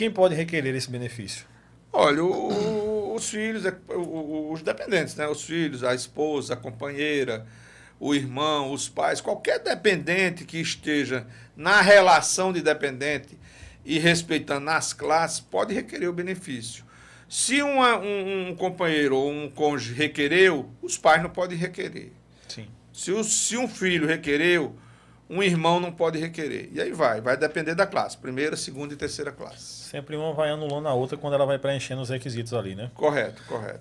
quem pode requerer esse benefício? Olha, o, os filhos, é, os dependentes, né? Os filhos, a esposa, a companheira, o irmão, os pais, qualquer dependente que esteja na relação de dependente e respeitando as classes, pode requerer o benefício. Se uma, um, um, companheiro ou um cônjuge requereu, os pais não podem requerer. Sim. Se, o, se um filho requereu, um irmão não pode requerer. E aí vai, vai depender da classe, primeira, segunda e terceira classe. Sempre uma vai anulando a outra quando ela vai preenchendo os requisitos ali, né? Correto, correto.